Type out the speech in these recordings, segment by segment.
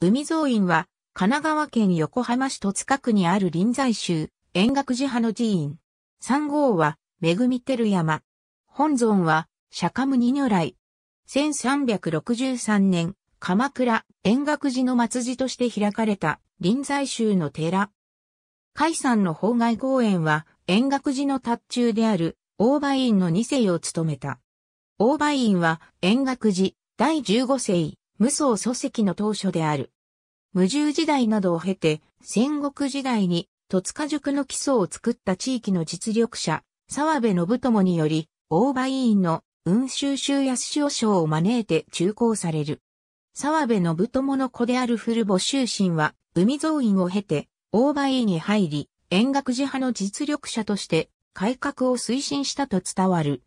海蔵院は、神奈川県横浜市戸塚区にある臨済宗、円覚寺派の寺院。三号は、恵みてる山。本尊は、釈迦牟尼如来。1363年、鎌倉、円覚寺の末寺として開かれた、臨済宗の寺。海山の法外公園は、円覚寺の達中である、大梅院の二世を務めた。大梅院は、円覚寺、第15世、無双祖籍の当初である。無重時代などを経て、戦国時代に戸塚塾の基礎を作った地域の実力者、沢部信友により、大場委員の雲州州安潮省を招いて中高される。沢部信友の子である古母修神は、海蔵院を経て、大場委員に入り、遠学寺派の実力者として、改革を推進したと伝わる。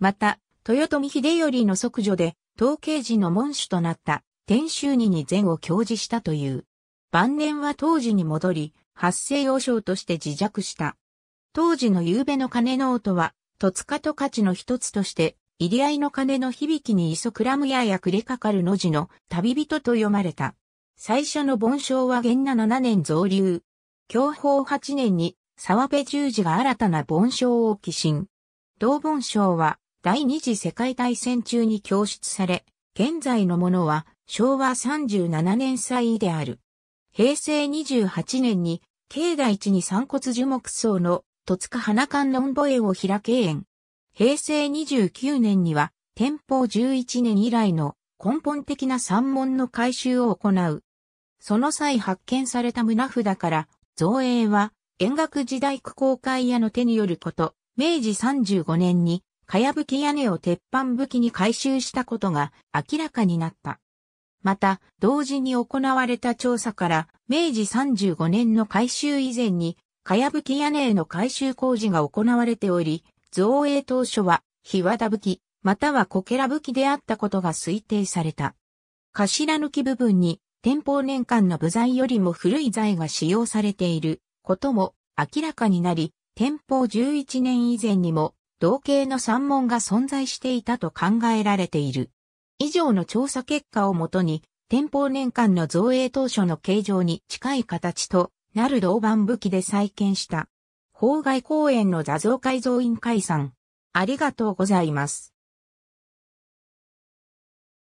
また、豊臣秀頼の即女で、統計時の門主となった天衆にに善を教示したという。晩年は当時に戻り、発生要衝として自弱した。当時の夕べの鐘の音は、戸塚と価値の一つとして、入り合いの鐘の響きに磯ソクラムややくれかかるの字の旅人と読まれた。最初の盆章は元那7年増流。享保8年に沢部十字が新たな盆章を寄進。同盆章は第二次世界大戦中に供出され、現在のものは昭和37年祭である。平成28年に、境内地に散骨樹木葬の戸塚花観音墓園を開け園。平成29年には、天保11年以来の根本的な山門の改修を行う。その際発見された胸札から、造営は、遠学時代区公開屋の手によること、明治35年に、かやぶき屋根を鉄板武器に改修したことが明らかになった。また、同時に行われた調査から、明治35年の改修以前に、かやぶき屋根への改修工事が行われており、造営当初は、ひわだぶき、またはこけらぶきであったことが推定された。頭抜き部分に、天保年間の部材よりも古い材が使用されていることも明らかになり、天保11年以前にも、同型の山門が存在していたと考えられている。以上の調査結果をもとに、天保年間の造営当初の形状に近い形となる銅板武器で再建した。法外公園の座像改造員解散。ありがとうございます。